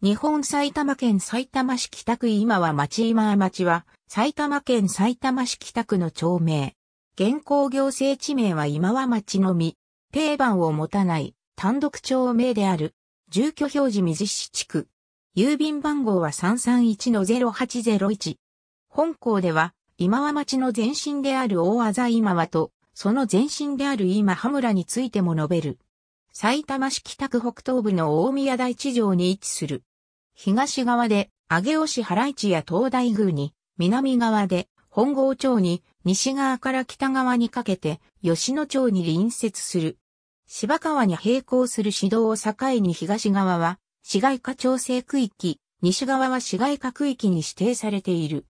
日本埼玉県埼玉市北区今は町今町は埼玉県埼玉市北区の町名。現行行政地名は今は町のみ。定番を持たない単独町名である。住居表示水市地区。郵便番号は331-0801。本校では今は町の前身である大あ今和と、その前身である今羽村についても述べる。埼玉市北区北東部の大宮台地上に位置する。東側で、上尾市原市や東大宮に、南側で、本郷町に、西側から北側にかけて、吉野町に隣接する。芝川に並行する市道を境に東側は、市街化調整区域、西側は市街化区域に指定されている。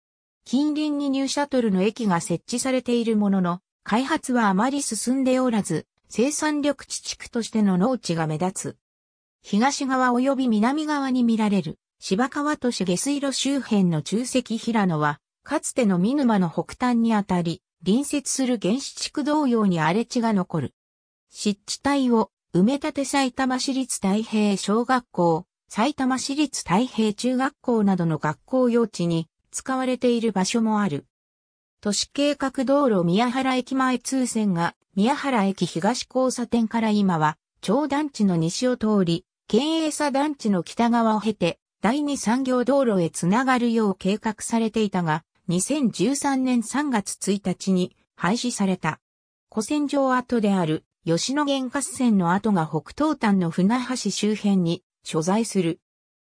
近隣にニューシャトルの駅が設置されているものの、開発はあまり進んでおらず、生産緑地地区としての農地が目立つ。東側及び南側に見られる芝川都市下水路周辺の中石平野は、かつての見沼の北端にあたり、隣接する原始地区同様に荒れ地が残る。湿地帯を埋め立て埼玉市立太平小学校、埼玉市立太平中学校などの学校用地に使われている場所もある。都市計画道路宮原駅前通線が宮原駅東交差点から今は、長団地の西を通り、県営佐団地の北側を経て、第二産業道路へつながるよう計画されていたが、2013年3月1日に廃止された。古戦場跡である吉野原合戦の跡が北東端の船橋周辺に所在する。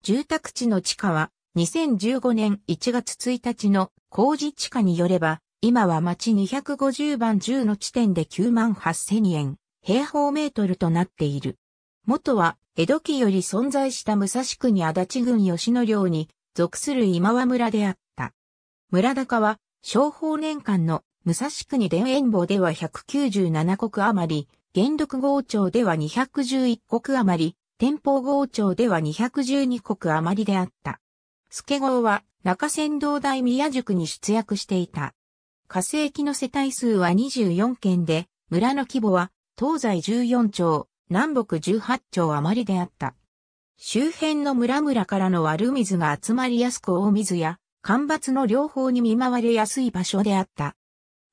住宅地の地下は2015年1月1日の工事地下によれば、今は町250番10の地点で9万8000円、平方メートルとなっている。元は、江戸期より存在した武蔵国足立郡吉野領に属する今和村であった。村高は、商法年間の武蔵国田園坊では197国余り、元禄豪町では211国余り、天保豪町では212国余りであった。助号は中山道大宮塾に出役していた。火星期の世帯数は24件で、村の規模は東西14町、南北18丁余りであった。周辺の村々からの悪水が集まりやすく大水や干ばつの両方に見舞われやすい場所であった。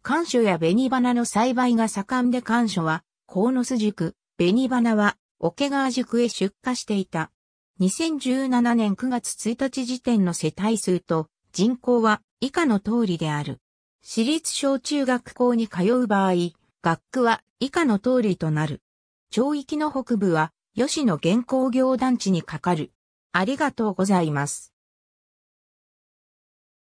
干暑や紅花の栽培が盛んで干暑は、野巣塾、紅花は、桶川塾へ出荷していた。2017年9月1日時点の世帯数と人口は以下の通りである。私立小中学校に通う場合、学区は以下の通りとなる。町域の北部は、吉野原工業団地にかかる。ありがとうございます。